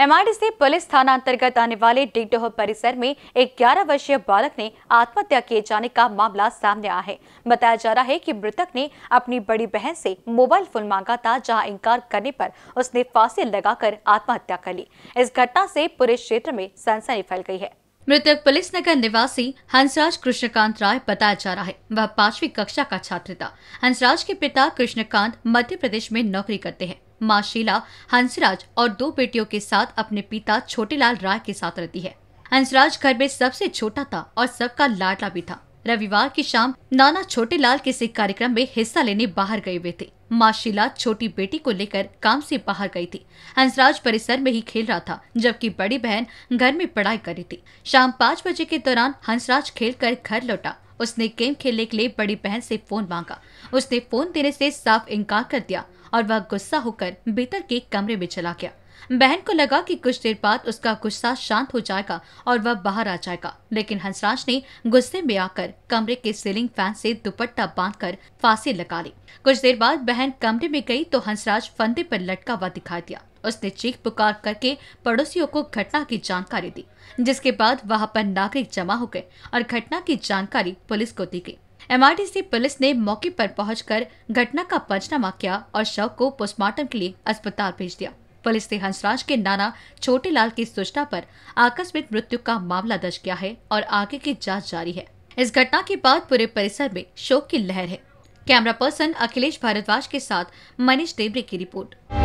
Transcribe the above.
MRDC police थाना अंतर्गत आने वाले डिगडोह परिसर में एक 11 वर्षीय बालक ने आत्महत्या किए जाने का मामला सामने आया है बताया जा रहा है कि मृतक ने अपनी बड़ी बहन से मोबाइल फोन मांगा था जहां इंकार करने पर उसने फांसी लगाकर आत्महत्या कर ली इस घटना से पूरे क्षेत्र में सनसनी फैल गई है मृतक पुलिस नगर निवासी हंसराज कृष्णकांत राय बताया जा रहा है वह पांचवी कक्षा का छात्र था हंसराज के पिता कृष्णकांत मध्य प्रदेश में नौकरी करते हैं माँ शीला हंसराज और दो बेटियों के साथ अपने पिता छोटेलाल राय के साथ रहती है हंसराज घर में सबसे छोटा था और सबका लाडला भी था रविवार की शाम नाना छोटेलाल किसी कार्यक्रम में हिस्सा लेने बाहर गए हुए थे माँ शीला छोटी बेटी को लेकर काम से बाहर गई थी हंसराज परिसर में ही खेल रहा था जबकि बड़ी बहन घर में पढ़ाई कर रही थी शाम पाँच बजे के दौरान हंसराज खेल कर घर लौटा उसने गेम खेलने के लिए बड़ी बहन से फोन मांगा उसने फोन देने से साफ इनकार कर दिया और वह गुस्सा होकर भीतर के कमरे में चला गया बहन को लगा कि कुछ देर बाद उसका गुस्सा शांत हो जाएगा और वह बाहर आ जाएगा लेकिन हंसराज ने गुस्से में आकर कमरे के सीलिंग फैन से दुपट्टा बांधकर फांसी लगा ली कुछ देर बाद बहन कमरे में गई तो हंसराज फंदे पर लटका हुआ दिखाई दिया उसने चीख पुकार करके पड़ोसियों को घटना की जानकारी दी जिसके बाद वहाँ पर नागरिक जमा हो गए और घटना की जानकारी पुलिस को दी गई एम पुलिस ने मौके पर पहुंचकर घटना का पंचनामा किया और शव को पोस्टमार्टम के लिए अस्पताल भेज दिया पुलिस ने हंसराज के नाना छोटे लाल की सूचना पर आकस्मिक मृत्यु का मामला दर्ज किया है और आगे की जांच जारी है इस घटना के बाद पूरे परिसर में शोक की लहर है कैमरा पर्सन अखिलेश भारद्वाज के साथ मनीष देवरे की रिपोर्ट